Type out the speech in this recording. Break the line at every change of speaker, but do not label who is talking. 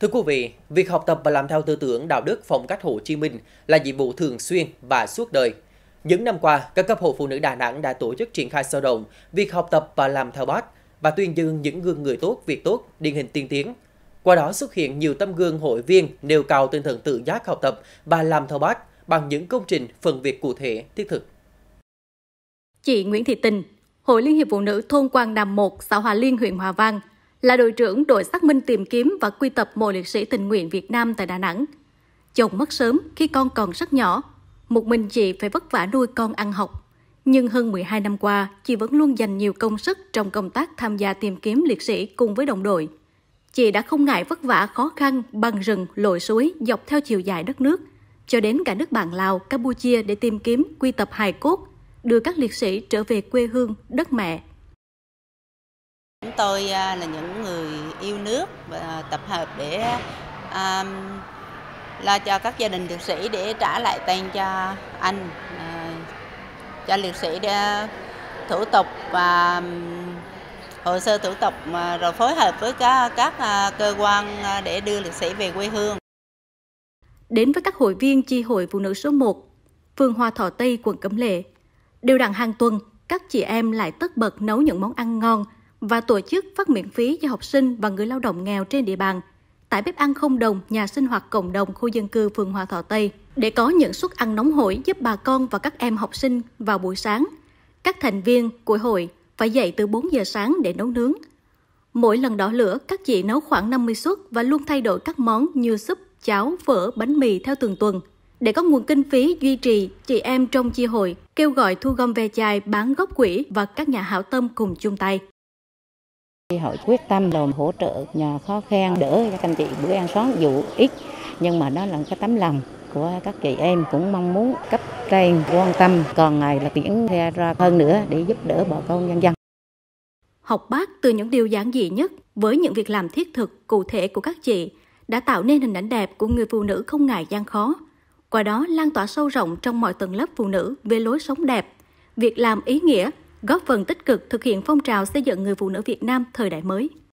Thưa quý vị, việc học tập và làm theo tư tưởng đạo đức phong cách Hồ Chí Minh là nhiệm vụ thường xuyên và suốt đời. Những năm qua, các cấp hội phụ nữ Đà Nẵng đã tổ chức triển khai sâu rộng việc học tập và làm theo bác và tuyên dương những gương người tốt, việc tốt, điển hình tiên tiến. Qua đó xuất hiện nhiều tấm gương hội viên nêu cao tinh thần tự giác học tập và làm theo bác bằng những công trình phần việc cụ thể, thiết thực.
Chị Nguyễn Thị Tình, Hội Liên hiệp Phụ nữ thôn Quang Đàm 1, xã Hòa Liên, huyện Hòa Vang, là đội trưởng đội xác minh tìm kiếm và quy tập mộ liệt sĩ tình nguyện Việt Nam tại Đà Nẵng. Chồng mất sớm khi con còn rất nhỏ, một mình chị phải vất vả nuôi con ăn học. Nhưng hơn 12 năm qua, chị vẫn luôn dành nhiều công sức trong công tác tham gia tìm kiếm liệt sĩ cùng với đồng đội. Chị đã không ngại vất vả khó khăn bằng rừng, lội suối dọc theo chiều dài đất nước, cho đến cả nước bạn Lào, Campuchia để tìm kiếm, quy tập hài cốt, đưa các liệt sĩ trở về quê hương, đất mẹ
Chúng tôi à, là những người yêu nước và tập hợp để um, lo cho các gia đình liệt sĩ để trả lại tên cho anh, à, cho liệt sĩ để thủ tục và hồ sơ thủ tục rồi phối hợp với các, các cơ quan để đưa liệt sĩ về quê hương.
Đến với các hội viên chi hội phụ nữ số 1, phường hòa Thọ Tây, quận Cẩm Lệ, đều đặn hàng tuần, các chị em lại tất bật nấu những món ăn ngon – và tổ chức phát miễn phí cho học sinh và người lao động nghèo trên địa bàn tại bếp ăn không đồng nhà sinh hoạt cộng đồng khu dân cư phường Hòa Thọ Tây để có những suất ăn nóng hổi giúp bà con và các em học sinh vào buổi sáng. Các thành viên của hội phải dậy từ 4 giờ sáng để nấu nướng. Mỗi lần đỏ lửa, các chị nấu khoảng 50 suất và luôn thay đổi các món như súp, cháo, phở, bánh mì theo từng tuần. Để có nguồn kinh phí duy trì, chị em trong chi hội kêu gọi thu gom ve chai bán góp quỹ và các nhà hảo tâm cùng chung tay
hội quyết tâm đồn hỗ trợ nhà khó khăn đỡ các anh chị bữa ăn sáng dù ít nhưng mà đó là cái tấm lòng của các chị em cũng mong muốn cấp trên quan tâm còn ngày là tiễn ra hơn nữa để giúp đỡ bà con nhân dân.
Học bác từ những điều giản dị nhất với những việc làm thiết thực cụ thể của các chị đã tạo nên hình ảnh đẹp của người phụ nữ không ngại gian khó. Qua đó lan tỏa sâu rộng trong mọi tầng lớp phụ nữ về lối sống đẹp, việc làm ý nghĩa góp phần tích cực thực hiện phong trào xây dựng người phụ nữ Việt Nam thời đại mới.